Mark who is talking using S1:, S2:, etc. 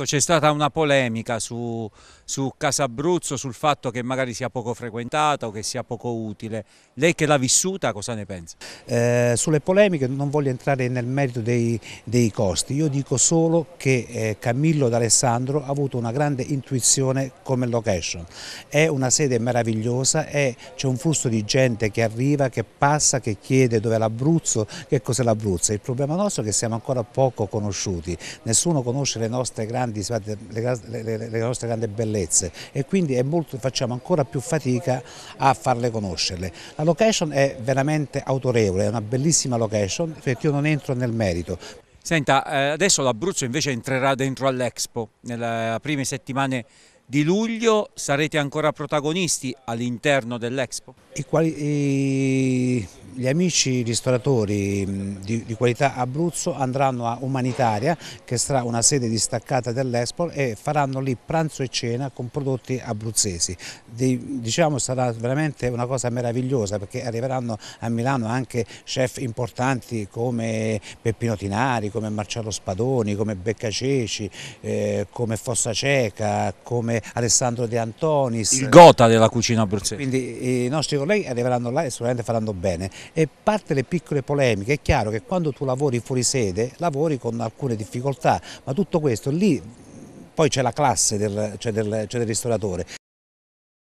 S1: Ecco, c'è stata una polemica su, su Casabruzzo, sul fatto che magari sia poco frequentata o che sia poco utile. Lei che l'ha vissuta, cosa ne pensa?
S2: Eh, sulle polemiche non voglio entrare nel merito dei, dei costi, io dico solo che eh, Camillo D'Alessandro ha avuto una grande intuizione come location. È una sede meravigliosa, c'è un flusso di gente che arriva, che passa, che chiede dove è l'Abruzzo, che cos'è l'Abruzzo. Il problema nostro è che siamo ancora poco conosciuti, nessuno conosce le nostre grandi grandi, le, le, le nostre grandi bellezze e quindi molto, facciamo ancora più fatica a farle conoscerle. La location è veramente autorevole, è una bellissima location perché io non entro nel merito.
S1: Senta, eh, adesso l'Abruzzo invece entrerà dentro all'Expo, nelle prime settimane di luglio sarete ancora protagonisti all'interno dell'Expo?
S2: I, i, gli amici ristoratori mm, di, di, qualità Abruzzo andranno a Umanitaria che sarà una sede distaccata dell'Expo e faranno lì pranzo e cena con prodotti abruzzesi. Di, diciamo sarà veramente una cosa meravigliosa perché arriveranno a Milano anche chef importanti come Peppino Tinari, come Marcello Spadoni, come Beccaceci, eh, come Fossa Ceca, come Alessandro De Antonis. Il gota
S1: della cucina abruzzese.
S2: Quindi i nostri colleghi arriveranno là e sicuramente faranno bene e parte le piccole polemiche. È chiaro che quando tu lavori fuori sede lavori con alcune difficoltà, ma tutto questo lì poi c'è la classe del, cioè del, cioè del ristoratore.